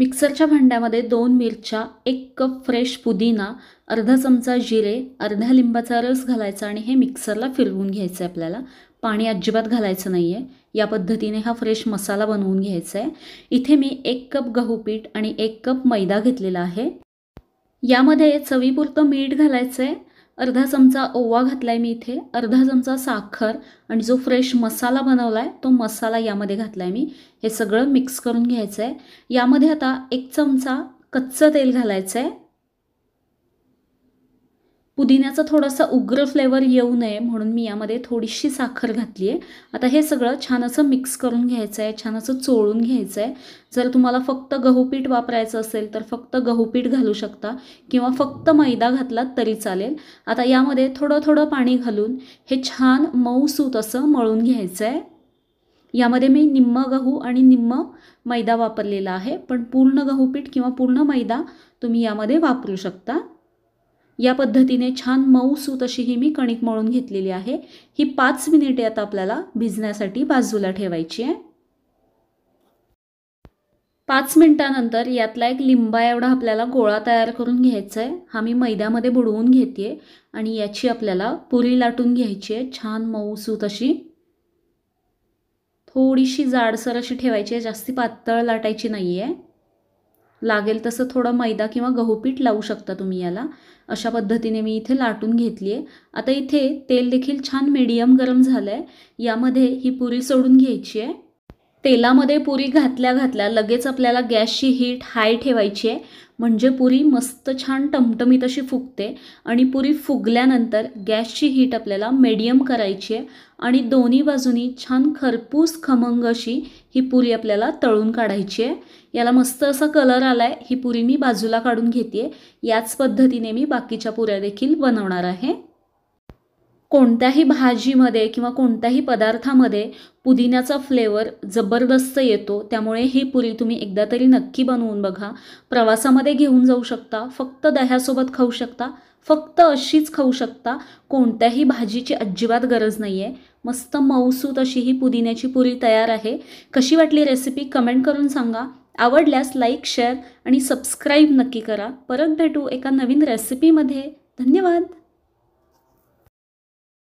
मिक्सरच्या भांड्यामध्ये दोन मिरच्या एक कप फ्रेश पुदिना अर्धा चमचा जिरे अर्धा लिंबाचा रस घालायचा आणि हे मिक्सरला फिरवून घ्यायचं आहे आपल्याला पाणी अजिबात घालायचं नाही आहे या पद्धतीने हा फ्रेश मसाला बनवून घ्यायचा आहे इथे मी एक कप गहू पीठ आणि एक कप मैदा घेतलेला आहे यामध्ये चवीपुरतं मीठ घालायचं आहे अर्धा चमचा ओवा घातला आहे मी इथे अर्धा चमचा साखर आणि जो फ्रेश मसाला बनवला आहे तो मसाला यामध्ये घातला आहे मी हे सगळं मिक्स करून घ्यायचं आहे यामध्ये आता एक चमचा कच्चं तेल घालायचं आहे पुदिन्याचा थोडासा उग्र फ्लेवर येऊ नये म्हणून मी यामध्ये थोडीशी साखर घातली आहे आता हे सगळं छान असं मिक्स करून घ्यायचं आहे छान असं चोळून घ्यायचं आहे जर तुम्हाला फक्त गहूपीठ वापरायचं असेल तर फक्त गहूपीठ घालू शकता किंवा फक्त मैदा घातलात तरी चालेल आता यामध्ये थोडं थोडं पाणी घालून हे छान मऊसूत असं मळून घ्यायचं आहे यामध्ये मी निम्म गहू आणि निम्म मैदा वापरलेला आहे पण पूर्ण गहूपीठ किंवा पूर्ण मैदा तुम्ही यामध्ये वापरू शकता या पद्धतीने छान मऊ सूत अशी ही मी कणिक मळून घेतलेली आहे ही पाच मिनिटे आता आपल्याला भिजण्यासाठी बाजूला ठेवायची आहे पाच मिनिटानंतर यातला एक लिंबा एवढा आपल्याला गोळा तयार करून घ्यायचा आहे हा मी मैद्यामध्ये बुडवून घेते आणि याची आपल्याला पुरी लाटून घ्यायची आहे छान मऊ सूत अशी थोडीशी जाडसर अशी ठेवायची आहे जास्ती पातळ लाटायची नाही आहे लागेल तसं थोडं मैदा किंवा गहू लावू शकता तुम्ही याला अशा पद्धतीने मी इथे लाटून घेतली आहे आता इथे तेल देखील छान मीडियम गरम झालं आहे यामध्ये ही पुरी सोडून घ्यायची आहे तेलामध्ये पुरी घातल्या घातल्या लगेच आपल्याला गॅसची हीट हाय ठेवायची आहे म्हणजे पुरी मस्त छान टमटमीत अशी फुगते आणि पुरी फुगल्यानंतर गॅसची हीट आपल्याला मीडियम करायची आहे आणि दोन्ही बाजूनी छान खरपूस खमंग अशी ही पुरी आपल्याला तळून काढायची आहे याला मस्त असा कलर आला आहे ही पुरी मी बाजूला काढून घेते याच पद्धतीने मी बाकीच्या पुऱ्या देखील बनवणार आहे कोणत्याही भाजीमध्ये किंवा कोणत्याही पदार्थामध्ये पुदिन्याचा फ्लेवर जबरदस्त येतो त्यामुळे ही पुरी तुम्ही एकदा तरी नक्की बनवून बघा प्रवासामध्ये घेऊन जाऊ शकता फक्त दह्यासोबत खाऊ शकता फक्त अशीच खाऊ शकता कोणत्याही भाजीची अजिबात गरज नाही आहे मस्त मऊसूत अशी ही पुदिन्याची पुरी तयार आहे कशी वाटली रेसिपी कमेंट करून सांगा आवडल्यास लाईक शेअर आणि सबस्क्राईब नक्की करा परत भेटू एका नवीन रेसिपीमध्ये धन्यवाद